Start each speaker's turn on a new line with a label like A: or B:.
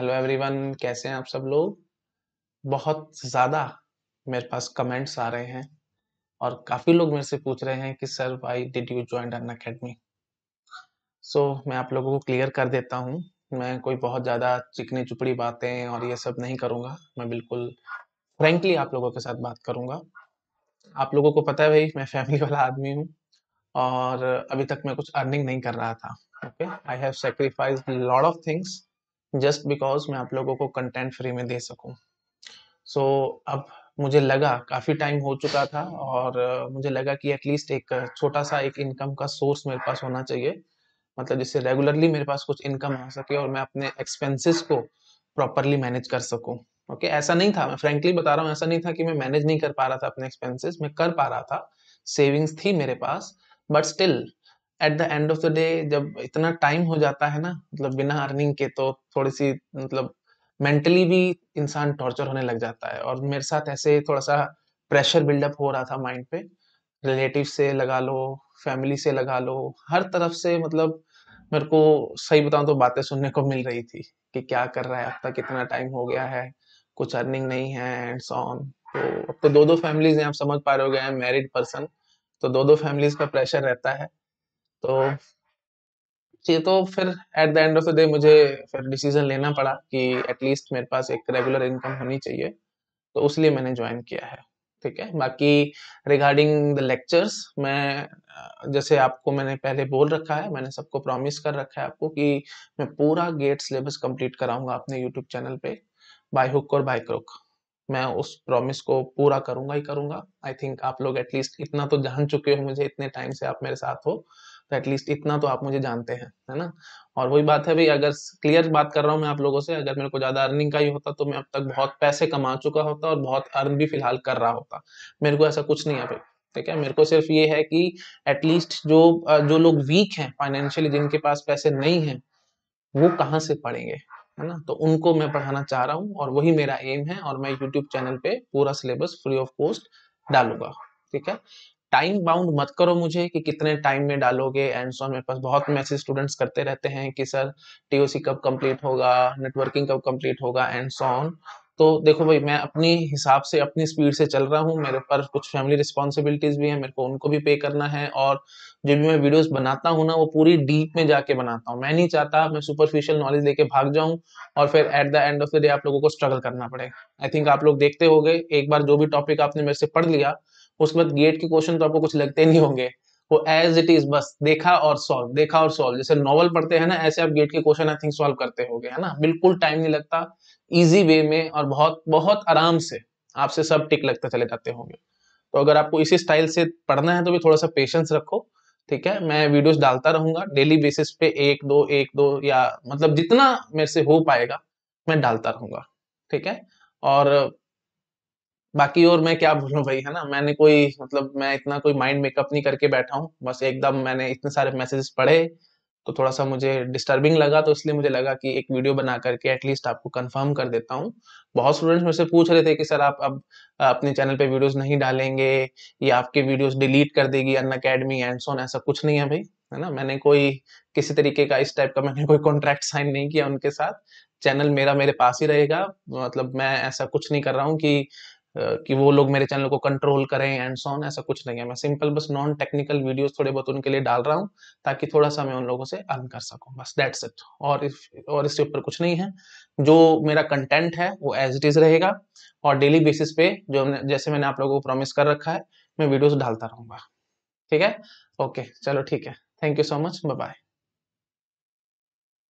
A: Hello everyone कैसे हैं आप सब लोग बहुत ज़्यादा मेरे पास कमेंट्स आ रहे हैं और काफ़ी लोग मेरे से पूछ रहे हैं कि sir why did you join Unacademy so मैं आप लोगों को क्लियर कर देता हूँ मैं कोई बहुत ज़्यादा चिकनी चुपड़ी बातें और ये सब नहीं करूँगा मैं बिल्कुल फ्रेंकली आप लोगों के साथ बात करूँगा आप लोगों को पता है भाई मैं फैमिली वाला आदमी हूँ और अभी तक मैं कुछ अर्निंग नहीं कर रहा था okay I have sacrifice lot of things just because मैं आप लोगों को कंटेंट फ्री में दे सकूं सो so, अब मुझे लगा काफ़ी टाइम हो चुका था और मुझे लगा कि एटलीस्ट एक छोटा सा एक इनकम का सोर्स मेरे पास होना चाहिए मतलब जिससे रेगुलरली मेरे पास कुछ इनकम आ सके और मैं अपने एक्सपेंसेस को प्रॉपरली मैनेज कर सकूं ओके okay? ऐसा नहीं था मैं फ्रेंकली बता रहा हूँ ऐसा नहीं था कि मैं मैनेज नहीं कर पा रहा था अपने एक्सपेंसेस मैं कर पा रहा था सेविंग्स थी मेरे पास but still at the end of the day जब इतना टाइम हो जाता है ना मतलब बिना अर्निंग के तो थोड़ी सी मतलब मेंटली भी इंसान टॉर्चर होने लग जाता है और मेरे साथ ऐसे थोड़ा सा प्रेशर बिल्डअप हो रहा था माइंड पे रिलेटिव से लगा लो फैमिली से लगा लो हर तरफ से मतलब मेरे को सही बताऊं तो बातें सुनने को मिल रही थी कि क्या कर रहा है अब तक कितना टाइम हो गया है कुछ अर्निंग नहीं है एंड ऑन तो अब तो दो दो फैमिलीज हैं आप समझ पा रहे हो गए मैरिड पर्सन तो दो दो फैमिलीज का प्रेशर रहता है तो ये तो फिर at the end of the day मुझे फिर डिसीजन लेना पड़ा कि एटलीस्ट मेरे पास एक रेगुलर इनकम होनी चाहिए तो उसलिए मैंने ज्वाइन किया है ठीक है बाकी रिगार्डिंग द लेक्चर्स मैं जैसे आपको मैंने पहले बोल रखा है मैंने सबको प्रॉमिस कर रखा है आपको कि मैं पूरा गेट सिलेबस कंप्लीट कराऊंगा अपने यूट्यूब चैनल पे बाय हुक और बाय क्रुक मैं उस प्रॉमिस को पूरा करूंगा ही करूंगा आई थिंक आप लोग एटलीस्ट इतना तो जान चुके हो मुझे इतने टाइम से आप मेरे साथ हो तो एटलीस्ट इतना तो आप मुझे जानते हैं है ना और वही बात है भाई अगर क्लियर बात कर रहा हूँ मैं आप लोगों से अगर मेरे को ज्यादा अर्निंग का ही होता तो मैं अब तक बहुत पैसे कमा चुका होता और बहुत अर्न भी फिलहाल कर रहा होता मेरे को ऐसा कुछ नहीं है भाई ठीक है मेरे को सिर्फ ये है कि एटलीस्ट जो जो लोग वीक हैं फाइनेंशियली जिनके पास पैसे नहीं हैं वो कहाँ से पढ़ेंगे है ना तो उनको मैं पढ़ाना चाह रहा हूँ और वही मेरा एम है और मैं यूट्यूब चैनल पे पूरा सिलेबस फ्री ऑफ कॉस्ट डालूंगा ठीक है टाइम बाउंड मत करो मुझे कि कितने टाइम में डालोगे एंड सो मेरे पास बहुत मैसेज स्टूडेंट्स करते रहते हैं कि सर टीओसी कब कंप्लीट होगा नेटवर्किंग कब कंप्लीट होगा एंड सो ऑन तो देखो भाई मैं अपनी हिसाब से अपनी स्पीड से चल रहा हूँ मेरे पर कुछ फैमिली रिस्पॉन्सिबिलिटीज भी हैं मेरे को उनको भी पे करना है और जो भी मैं वीडियोस बनाता हूँ ना वो पूरी डीप में जाके बनाता हूँ मैं नहीं चाहता मैं सुपरफिशियल नॉलेज लेके भाग जाऊँ और फिर at the end of the day आप लोगों को स्ट्रगल करना पड़ेगा आई थिंक आप लोग देखते हो एक बार जो भी टॉपिक आपने मेरे से पढ़ लिया उसके बाद गेट के क्वेश्चन तो आपको कुछ लगते नहीं होंगे वो एज इट इज बस देखा और सॉल्व देखा और सॉल्व जैसे नॉवल पढ़ते हैं ना ऐसे आप गेट के क्वेश्चन आई थिंक सॉल्व करते हो है ना बिल्कुल टाइम नहीं लगता इजी वे में और बहुत बहुत आराम से आपसे सब टिक लगते चले जाते होंगे तो अगर आपको इसी स्टाइल से पढ़ना है तो भी थोड़ा सा पेशेंस रखो ठीक है मैं वीडियोस डालता रहूंगा डेली बेसिस पे एक दो एक दो या मतलब जितना मेरे से हो पाएगा मैं डालता रहूंगा ठीक है और बाकी और मैं क्या बोलूँ भाई है ना मैंने कोई मतलब मैं इतना कोई माइंड मेकअप नहीं करके बैठा हूँ बस एकदम मैंने इतने सारे मैसेजेस पढ़े तो थोड़ा सा मुझे डिस्टर्बिंग लगा तो इसलिए मुझे लगा कि एक वीडियो बना करके एटलीस्ट आपको कंफर्म कर देता हूँ बहुत स्टूडेंट्स मुझसे पूछ रहे थे कि सर आप अब अपने चैनल पे वीडियोस नहीं डालेंगे या आपके वीडियोस डिलीट कर देगी अन अकेडमी एंड सोन ऐसा कुछ नहीं है भाई है ना मैंने कोई किसी तरीके का इस टाइप का मैंने कोई कॉन्ट्रैक्ट साइन नहीं किया उनके साथ चैनल मेरा मेरे पास ही रहेगा मतलब मैं ऐसा कुछ नहीं कर रहा हूँ कि कि वो लोग मेरे चैनल को कंट्रोल करें एंड सॉन ऐसा कुछ नहीं है मैं सिंपल बस नॉन टेक्निकल वीडियोस थोड़े बहुत उनके लिए डाल रहा हूँ ताकि थोड़ा सा मैं उन लोगों से अर्न कर सकूँ बस दैट्स इट और इस और इसके ऊपर कुछ नहीं है जो मेरा कंटेंट है वो एज इट इज रहेगा और डेली बेसिस पे जो जैसे मैंने आप लोगों को प्रोमिस कर रखा है मैं वीडियोज डालता रहूंगा ठीक है ओके चलो ठीक है thank you so much bye